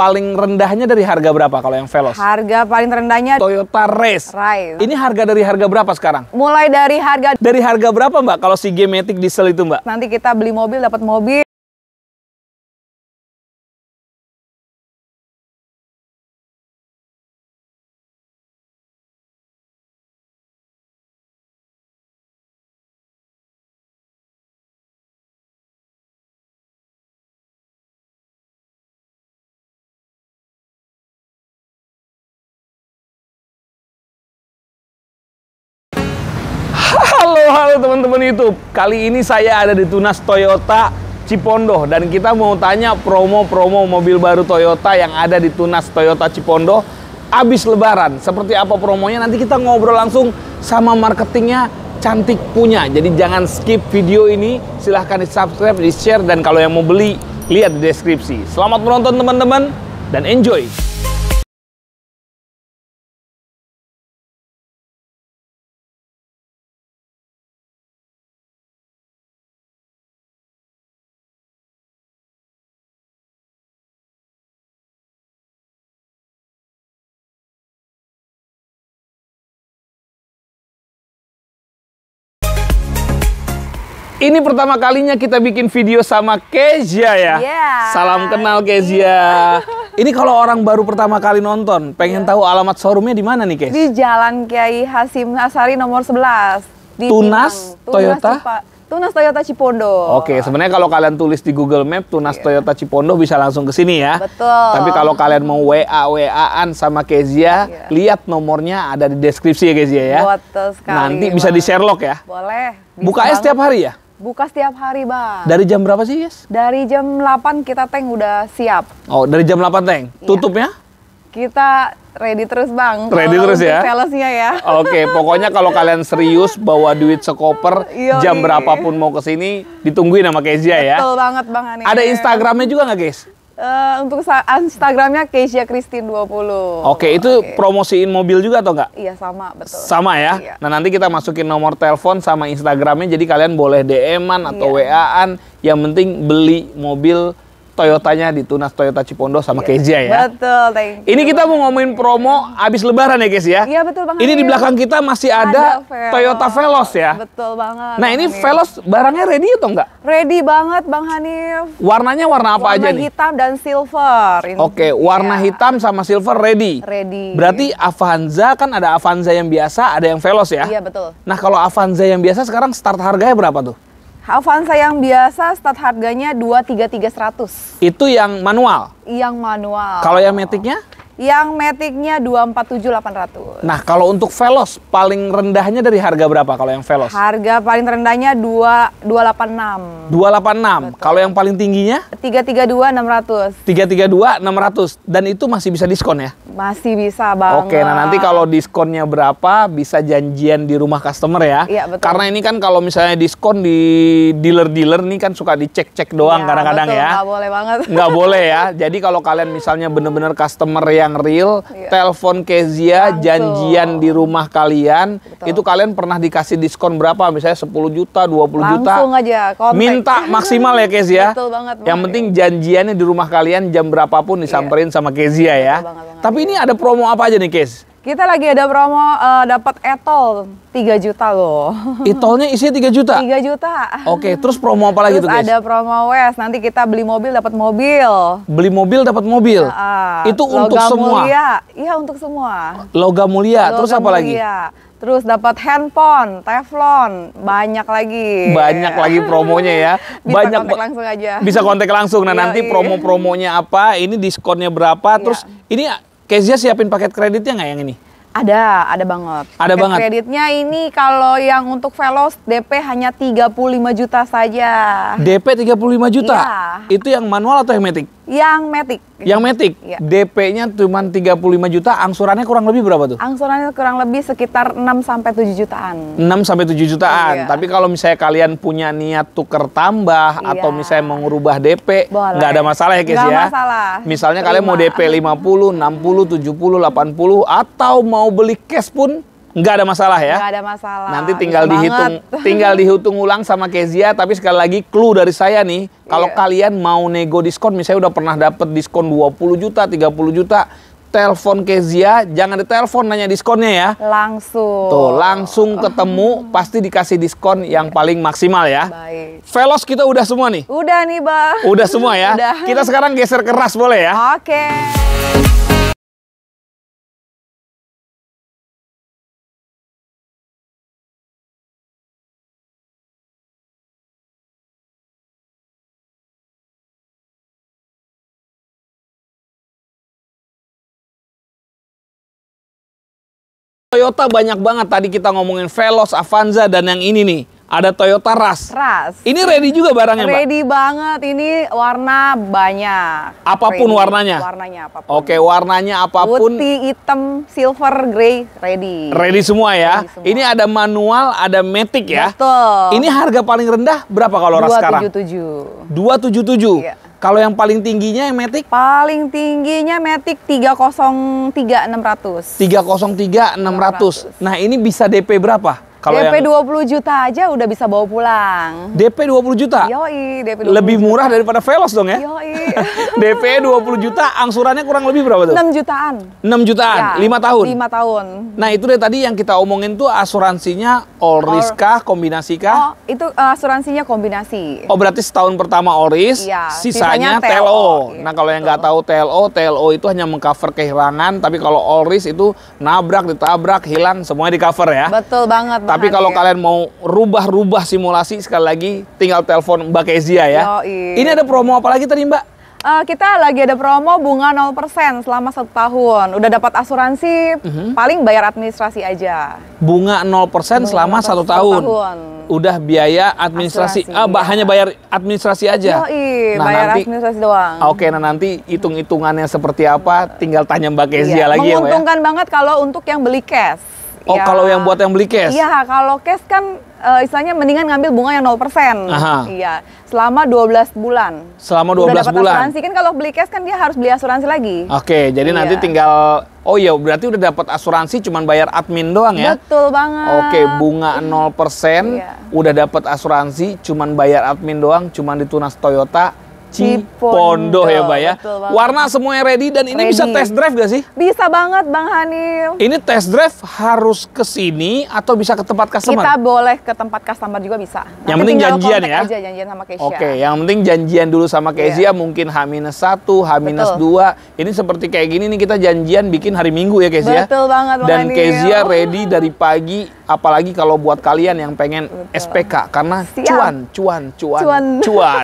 paling rendahnya dari harga berapa kalau yang Veloz? Harga paling rendahnya Toyota Race. Race. Ini harga dari harga berapa sekarang? Mulai dari harga dari harga berapa Mbak kalau si gemetik diesel itu Mbak? Nanti kita beli mobil dapat mobil halo teman-teman YouTube. Kali ini saya ada di Tunas Toyota Cipondo dan kita mau tanya promo-promo mobil baru Toyota yang ada di Tunas Toyota Cipondo abis lebaran. Seperti apa promonya nanti kita ngobrol langsung sama marketingnya cantik punya. Jadi jangan skip video ini, silahkan di subscribe, di share dan kalau yang mau beli lihat di deskripsi. Selamat menonton teman-teman dan enjoy. Ini pertama kalinya kita bikin video sama Kezia ya. Yeah. Salam kenal iya. Kezia. Yeah. Ini kalau orang baru pertama kali nonton, pengen yeah. tahu alamat showroomnya di mana nih, Kez? Di Jalan Kiai Hasim Nasari nomor 11. Di Tunas, Tunas Toyota. Cipa Tunas Toyota Cipondo. Oke, sebenarnya kalau kalian tulis di Google Map Tunas yeah. Toyota Cipondo bisa langsung ke sini ya. Betul. Tapi kalau kalian mau WA WA-an sama Kezia, yeah. lihat nomornya ada di deskripsi ya Kezia ya. Betul sekali. Nanti bisa di Sherlock ya. Boleh. Buka ya setiap hari ya? Buka setiap hari, Bang. Dari jam berapa sih, Yes? Dari jam 8 kita tank udah siap. Oh, dari jam 8 tank. Iya. Tutupnya? Kita ready terus, Bang. Ready terus ya? Salesnya ya. Oke, okay, pokoknya kalau kalian serius bawa duit sekoper Yoi. jam berapapun mau ke sini, ditungguin sama Kezia ya. Betul banget, Bang ini. Ada Instagramnya juga nggak, guys? Uh, untuk Instagramnya Keisha Christine 20. Oke, itu okay. promosiin mobil juga atau enggak? Iya, sama, betul. Sama ya? Iya. Nah, nanti kita masukin nomor telepon sama Instagramnya, jadi kalian boleh DM-an atau iya. WA-an. Yang penting beli mobil Toyotanya di Tunas Toyota Cipondo sama yeah. Kezia ya. Betul, thank you. Ini kita mau ngomongin promo abis lebaran ya, guys ya? Iya, betul banget. Ini di belakang kita masih ada, ada Toyota Velos ya. Betul banget. Nah, ini Hanif. Velos barangnya ready atau enggak? Ready banget, Bang Hanif. Warnanya warna apa warna aja nih? Warna hitam dan silver. Oke, okay, warna hitam sama silver ready. Ready. Berarti Avanza kan ada Avanza yang biasa, ada yang Velos ya? Iya, betul. Nah, kalau Avanza yang biasa sekarang start harganya berapa tuh? Avanza yang biasa start harganya 233.100. Itu yang manual? Yang manual. Kalau yang metiknya? yang metiknya 247800. Nah, kalau untuk Velos paling rendahnya dari harga berapa kalau yang Velos? Harga paling rendahnya 2 286. 286. Betul. Kalau yang paling tingginya? 332600. 332600 dan itu masih bisa diskon ya? Masih bisa bang. Oke, nah nanti kalau diskonnya berapa bisa janjian di rumah customer ya. Iya, betul. Karena ini kan kalau misalnya diskon di dealer-dealer nih kan suka dicek-cek doang iya, kadang-kadang ya. Enggak ya. boleh banget. Enggak boleh ya. Jadi kalau kalian misalnya benar-benar customer yang yang real, iya. telepon Kezia, Langsung. janjian di rumah kalian, Betul. itu kalian pernah dikasih diskon berapa? Misalnya 10 juta, 20 Langsung juta. Langsung aja Minta maksimal ya Kezia. Betul banget. Yang banget, penting janjiannya di rumah kalian jam berapapun iya. disamperin iya. sama Kezia ya. banget, banget. Tapi ini ada promo apa aja nih Kez? Kita lagi ada promo uh, dapat etol 3 juta loh. Etolnya isinya 3 juta? 3 juta. Oke, terus promo apa lagi terus tuh guys? ada promo wes nanti kita beli mobil dapat mobil. Beli mobil dapat mobil. Uh, uh, Itu untuk semua. Mulia. Iya, untuk semua. Logam mulia, Logam terus apa mulia. lagi? Terus dapat handphone, teflon, banyak lagi. Banyak lagi promonya ya. bisa banyak kontak langsung aja. Bisa kontak langsung. Nah, Yoi. nanti promo-promonya apa, ini diskonnya berapa, iya. terus ya. ini Kezia siapin paket kreditnya nggak yang ini? Ada, ada banget. Ada Paket banget. Kreditnya ini kalau yang untuk Velos DP hanya 35 juta saja. DP 35 juta? Ya. Itu yang manual atau yang metik? Yang metik. Yang metik. Ya. DP-nya cuma 35 juta, angsurannya kurang lebih berapa tuh? Angsurannya kurang lebih sekitar 6 sampai 7 jutaan. 6 sampai 7 jutaan. Ya. Tapi kalau misalnya kalian punya niat tuker tambah ya. atau misalnya mau ngubah DP, nggak ada masalah ya guys ya. masalah. Misalnya 5. kalian mau DP 50, 60, 70, 80 atau mau mau beli cash pun nggak ada masalah ya. Nggak ada masalah. Nanti tinggal Bisa dihitung, banget. tinggal dihitung ulang sama Kezia. Tapi sekali lagi clue dari saya nih, kalau yeah. kalian mau nego diskon, misalnya udah pernah dapet diskon 20 juta, 30 juta, telepon Kezia, jangan ditelepon nanya diskonnya ya. Langsung. Tuh, langsung ketemu pasti dikasih diskon yang iya. paling maksimal ya. Baik. Velos kita udah semua nih. Udah nih, Bang. Udah semua ya. udah. Kita sekarang geser keras boleh ya? Oke. Okay. Toyota banyak banget. Tadi kita ngomongin Veloz, Avanza, dan yang ini nih. Ada Toyota Rush. Ras. Ini ready juga barangnya, ready Mbak? banget. Ini warna banyak. Apapun ready. warnanya? Warnanya apapun. Oke, warnanya apapun. Putih, hitam, silver, grey, ready. Ready semua ya. Ready semua. Ini ada manual, ada matic ya. Betul. Ini harga paling rendah berapa kalau Ras sekarang? 277. 277. Iya. Kalau yang paling tingginya yang Matic? Paling tingginya Matic 303 600. 303 600. 600. Nah, ini bisa DP berapa? Kalau DP yang... 20 juta aja udah bisa bawa pulang. DP 20 juta? Yoi, DP 20 Lebih murah daripada Velos dong ya? Yoi. DP 20 juta, angsurannya kurang lebih berapa tuh? 6 jutaan. 6 jutaan, ya, 5 tahun? 5 tahun. Nah itu dari tadi yang kita omongin tuh asuransinya all, all... risk kah, kombinasi kah? Oh, itu uh, asuransinya kombinasi. Oh berarti setahun pertama all risk, ya, sisanya, TLO. TLO. Gitu. nah kalau yang nggak tahu TLO, TLO itu hanya mengcover kehilangan, tapi kalau all risk itu nabrak, ditabrak, hilang, semuanya di cover ya? Betul banget tapi kalau kalian mau rubah-rubah simulasi sekali lagi tinggal telepon Mbak Kezia ya. Yoi. Ini ada promo apa lagi tadi Mbak? Uh, kita lagi ada promo bunga 0% selama satu tahun. Udah dapat asuransi, uh mhm. -huh. paling bayar administrasi aja. Bunga 0% selama satu tahun. tahun. Udah biaya administrasi, ah, ya. hanya bayar administrasi aja. Yoi, nah, bayar nanti, administrasi doang. Oke, okay, nah nanti hitung-hitungannya seperti apa, tinggal tanya Mbak Kezia iya. lagi ya, Menguntungkan ya. Menguntungkan banget kalau untuk yang beli cash. Oh, ya, kalau yang buat yang beli cash? Iya, kalau cash kan uh, istilahnya mendingan ngambil bunga yang 0%. persen, Iya, selama 12 bulan. Selama 12 udah bulan. asuransi kan kalau beli cash kan dia harus beli asuransi lagi. Oke, jadi iya. nanti tinggal Oh iya, berarti udah dapat asuransi cuman bayar admin doang ya? Betul banget. Oke, bunga 0%, iya. udah dapat asuransi cuman bayar admin doang, cuman ditunas Toyota Cipondo, ya Mbak ya. Warna semuanya ready dan ini ready. bisa test drive gak sih? Bisa banget Bang Hanif. Ini test drive harus ke sini atau bisa ke tempat customer? Kita boleh ke tempat customer juga bisa. Nanti yang penting janjian ya. Aja, janjian sama Keisha. Oke, yang penting janjian dulu sama iya. Keisha yeah. mungkin H-1, H-2. Ini seperti kayak gini nih kita janjian bikin hari Minggu ya Keisha. Betul banget Bang Dan Hanif. Kezia ready dari pagi apalagi kalau buat kalian yang pengen Betul. SPK karena Siap. cuan cuan cuan cuan. cuan.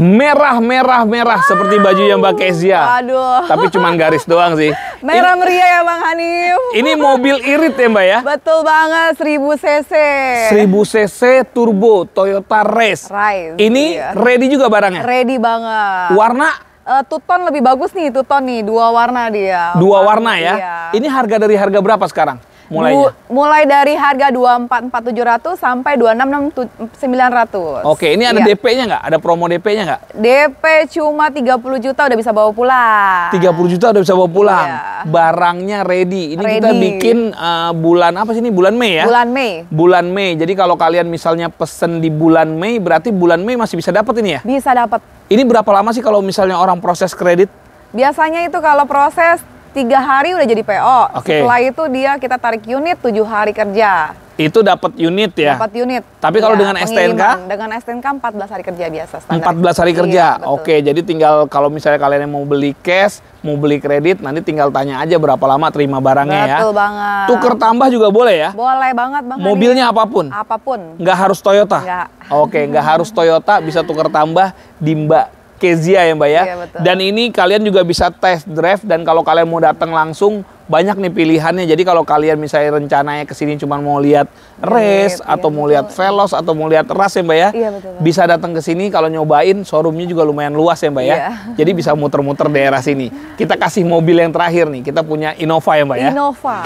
merah merah merah seperti baju yang Mbak Kezia. Aduh. Tapi cuma garis doang sih. Merah ini, meriah ya Bang Hanif. Ini mobil irit ya Mbak ya? Betul banget 1000 cc. 1000 cc turbo Toyota Race. Race. Ini iya. ready juga barangnya? Ready banget. Warna uh, tuton lebih bagus nih tuton nih dua warna dia dua warna, warna ya iya. ini harga dari harga berapa sekarang mulai mulai dari harga 244700 sampai 266900. Oke, ini ada iya. DP-nya nggak? Ada promo DP-nya nggak? DP cuma 30 juta udah bisa bawa pulang. 30 juta udah bisa bawa iya. pulang. Iya. Barangnya ready. Ini ready. kita bikin uh, bulan apa sih ini? Bulan Mei ya? Bulan Mei. Bulan Mei. Jadi kalau kalian misalnya pesen di bulan Mei, berarti bulan Mei masih bisa dapat ini ya? Bisa dapat. Ini berapa lama sih kalau misalnya orang proses kredit? Biasanya itu kalau proses tiga hari udah jadi PO. Okay. Setelah itu dia kita tarik unit tujuh hari kerja. Itu dapat unit ya? Dapat unit. Tapi kalau ya, dengan STNK? Dengan STNK 14 hari kerja biasa standar. 14 hari iya, kerja. Iya, betul. Oke, jadi tinggal kalau misalnya kalian yang mau beli cash, mau beli kredit, nanti tinggal tanya aja berapa lama terima barangnya betul ya. Betul banget. Tuker tambah juga boleh ya? Boleh banget Bang. Mobilnya Hadi. apapun? Apapun. Nggak harus Toyota? Nggak. Oke, nggak harus Toyota, bisa tuker tambah di Mbak Kezia ya Mbak ya. Iya, Dan ini kalian juga bisa test drive dan kalau kalian mau datang langsung banyak nih pilihannya. Jadi kalau kalian misalnya rencananya kesini cuma mau lihat iya, iya, race iya, atau iya, mau lihat velos atau mau lihat ras ya Mbak ya. Iya, betul, Bisa datang ke sini kalau nyobain showroomnya juga lumayan luas ya Mbak ya. iya. ya. Jadi bisa muter-muter daerah sini. Kita kasih mobil yang terakhir nih. Kita punya Innova ya Mbak ya. Innova.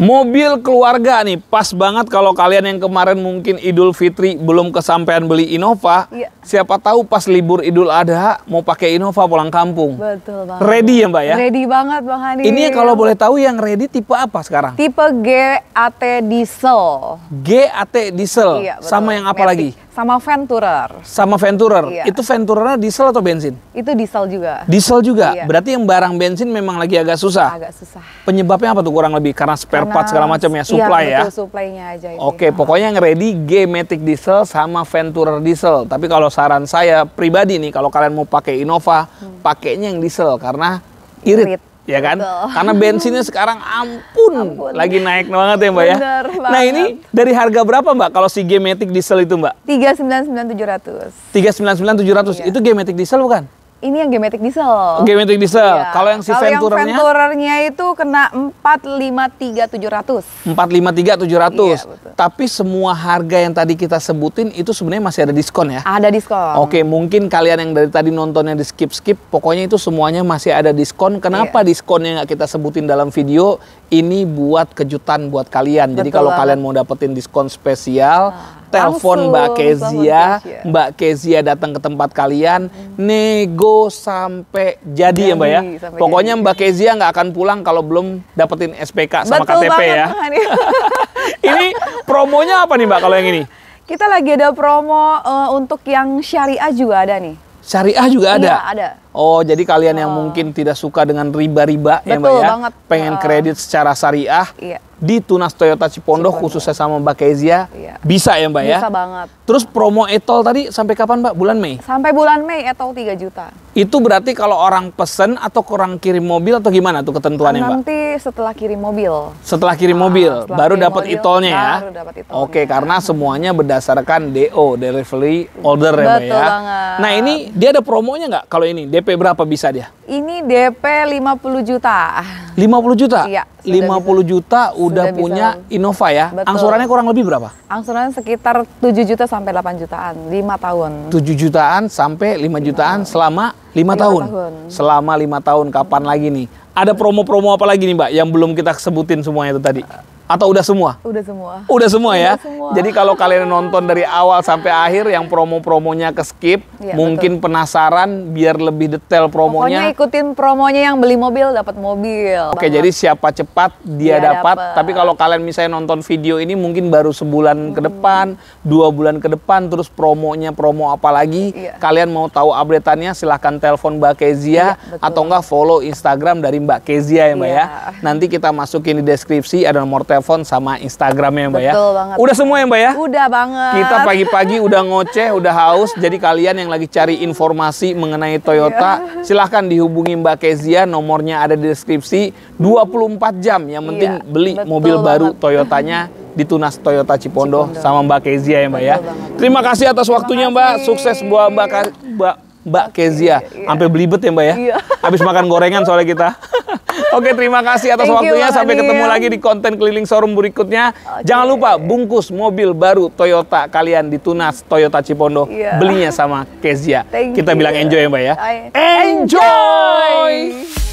Mobil keluarga nih, pas banget kalau kalian yang kemarin mungkin Idul Fitri belum kesampaian beli Innova. Iya. Siapa tahu pas libur Idul Adha mau pakai Innova pulang kampung. Betul banget. Ready ya Mbak ya? Ready banget Bang Hani. Ini kalau boleh tahu yang ready tipe apa sekarang? Tipe GAT diesel. GAT diesel. Iya, betul. Sama yang apa Matic. lagi? Sama Venturer. Sama Venturer. Iya. Itu Venturernya diesel atau bensin? Itu diesel juga. Diesel juga. Iya. Berarti yang barang bensin memang lagi agak susah. Agak susah. Penyebabnya apa tuh kurang lebih? Karena spare Karena, part segala macam ya, supply iya, ya? betul, ya. supply-nya aja itu. Oke, pokoknya yang ready G Matic diesel sama Venturer diesel. Tapi kalau saran saya pribadi nih kalau kalian mau pakai Innova, hmm. pakainya yang diesel karena irit. irit ya kan? Betul. Karena bensinnya sekarang ampun, ampun. lagi naik banget ya Mbak ya. Bener banget. Nah ini dari harga berapa Mbak kalau si Gemetik diesel itu Mbak? 399.700. 399.700 iya. itu Gemetik diesel bukan? ini yang Gemetic diesel. Gemetic diesel. Iya. Kalau yang si Venturernya? Yang Venturernya itu kena 453700. 453700. Iya, Tapi semua harga yang tadi kita sebutin itu sebenarnya masih ada diskon ya? Ada diskon. Oke, mungkin kalian yang dari tadi nontonnya di skip-skip, pokoknya itu semuanya masih ada diskon. Kenapa iya. diskonnya nggak kita sebutin dalam video? Ini buat kejutan buat kalian. Betul Jadi kalau kalian mau dapetin diskon spesial, ah telepon Mbak Kezia, Mbak Kezia datang ke tempat kalian, hmm. nego sampai jadi, jadi ya Mbak ya. Pokoknya jadi. Mbak Kezia nggak akan pulang kalau belum dapetin SPK sama Betul KTP banget, ya. ini promonya apa nih Mbak kalau yang ini? Kita lagi ada promo uh, untuk yang syariah juga ada nih. Syariah juga iya, ada. Iya, ada. Oh, jadi kalian yang uh, mungkin tidak suka dengan riba-riba ya Mbak ya, banget. pengen eh. kredit secara syariah, iya di Tunas Toyota Cipondoh Cipondo. khususnya sama Mbak Kezia iya. bisa ya Mbak bisa ya? Bisa banget. Terus promo etol tadi sampai kapan Mbak? Bulan Mei? Sampai bulan Mei etol 3 juta. Itu berarti kalau orang pesen atau kurang kirim mobil atau gimana tuh ketentuannya Mbak? Nanti setelah kirim mobil. Setelah kirim nah, mobil setelah baru dapat etolnya ya? Baru dapat etolnya. Oke, karena semuanya berdasarkan DO delivery order ya, Betul ya Mbak ya. Betul Banget. Nah, ini dia ada promonya nggak kalau ini? DP berapa bisa dia? Ini DP 50 juta. 50 juta? Iya. 50 bisa. juta udah sudah, sudah punya bisa. Innova ya. Betul. Angsurannya kurang lebih berapa? Angsurannya sekitar 7 juta sampai 8 jutaan, 5 tahun. 7 jutaan sampai 5 jutaan 5. selama 5, 5 tahun. tahun. Selama 5 tahun kapan hmm. lagi nih? Ada promo-promo apa lagi nih, Mbak, yang belum kita sebutin semuanya itu tadi? Atau udah semua? Udah semua. Udah semua ya? udah ya. Semua. Jadi kalau kalian nonton dari awal sampai akhir yang promo-promonya ke skip, ya, mungkin betul. penasaran biar lebih detail promonya. Pokoknya ikutin promonya yang beli mobil dapat mobil. Oke, Banget. jadi siapa cepat dia, ya, dapat. dapat. Tapi kalau kalian misalnya nonton video ini mungkin baru sebulan hmm. ke depan, dua bulan ke depan terus promonya promo apa lagi? Ya. Kalian mau tahu updateannya silahkan telepon Mbak Kezia ya, atau enggak follow Instagram dari Mbak Kezia ya, Mbak ya. ya. Nanti kita masukin di deskripsi ada nomor telepon telepon sama Instagramnya Mbak ya. Betul banget. Udah semua ya Mbak ya? Udah banget. Kita pagi-pagi udah ngoceh, udah haus. Jadi kalian yang lagi cari informasi mengenai Toyota, iya. silahkan dihubungi Mbak Kezia. Nomornya ada di deskripsi. 24 jam. Yang penting iya. beli mobil banget. baru Toyotanya di Tunas Toyota Cipondo, Cipondo. sama Mbak Kezia ya Mbak ya. Banget. Terima kasih atas waktunya Mbak. Sukses buat Mbak Mbak Mbak Kezia. Iya. Sampai belibet ya Mbak ya. Iya. Habis makan gorengan soalnya kita. Oke, terima kasih atas Thank waktunya. You, Sampai ketemu lagi di konten keliling showroom berikutnya. Okay. Jangan lupa bungkus mobil baru Toyota kalian di Tunas Toyota Cipondo. Yeah. Belinya sama Kezia. Thank Kita you. bilang enjoy ya, Mbak ya. I... Enjoy! enjoy!